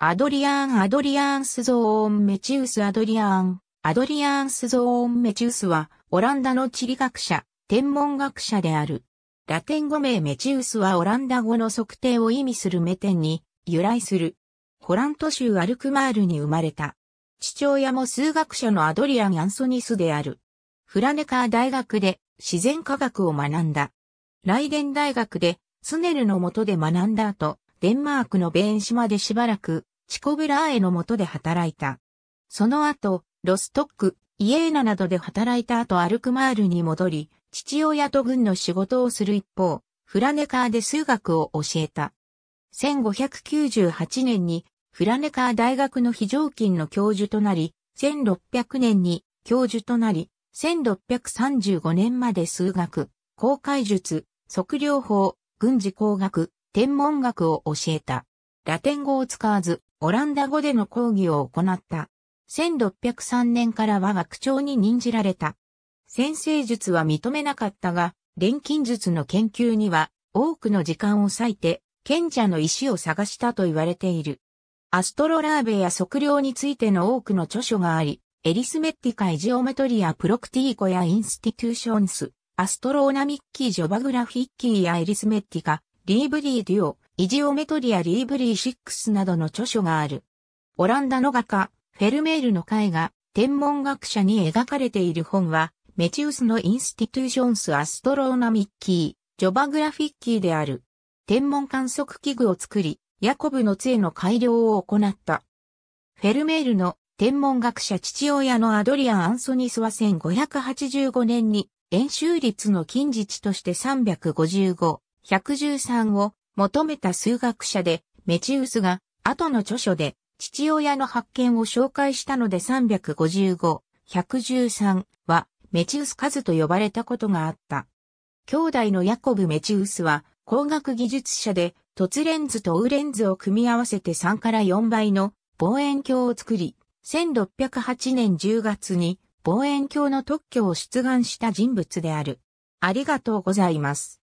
アドリアーン・アドリアーンスゾーン・メチウス・アドリアーン、アドリアーンスゾーン・メチウスは、オランダの地理学者、天文学者である。ラテン語名メチウスはオランダ語の測定を意味するメテンに由来する。ホラント州アルクマールに生まれた。父親も数学者のアドリアン・アンソニスである。フラネカー大学で自然科学を学んだ。ライデン大学でスネルの下で学んだ後、デンマークのベーン島でしばらく、チコブラーエの下で働いた。その後、ロストック、イエーナなどで働いた後アルクマールに戻り、父親と軍の仕事をする一方、フラネカーで数学を教えた。1598年にフラネカー大学の非常勤の教授となり、1600年に教授となり、1635年まで数学、公開術、測量法、軍事工学、天文学を教えた。ラテン語を使わず、オランダ語での講義を行った。1603年からは学長に任じられた。先生術は認めなかったが、錬金術の研究には多くの時間を割いて、賢者の石を探したと言われている。アストロラーベや測量についての多くの著書があり、エリスメッティカイジオメトリアプロクティーコやインスティテューションス、アストローナミッキージョバグラフィッキーやエリスメッティカ、リーブリーデュオ、イジオメトリアリーブリー6などの著書がある。オランダの画家、フェルメールの絵画、天文学者に描かれている本は、メチウスのインスティトューションス・アストローナミッキー、ジョバグラフィッキーである。天文観測器具を作り、ヤコブの杖の改良を行った。フェルメールの天文学者父親のアドリアン・アンソニスは1585年に円周率の近日として355、113を求めた数学者で、メチウスが後の著書で父親の発見を紹介したので355、113はメチウス数と呼ばれたことがあった。兄弟のヤコブ・メチウスは工学技術者で凸レンズとウレンズを組み合わせて3から4倍の望遠鏡を作り、1608年10月に望遠鏡の特許を出願した人物である。ありがとうございます。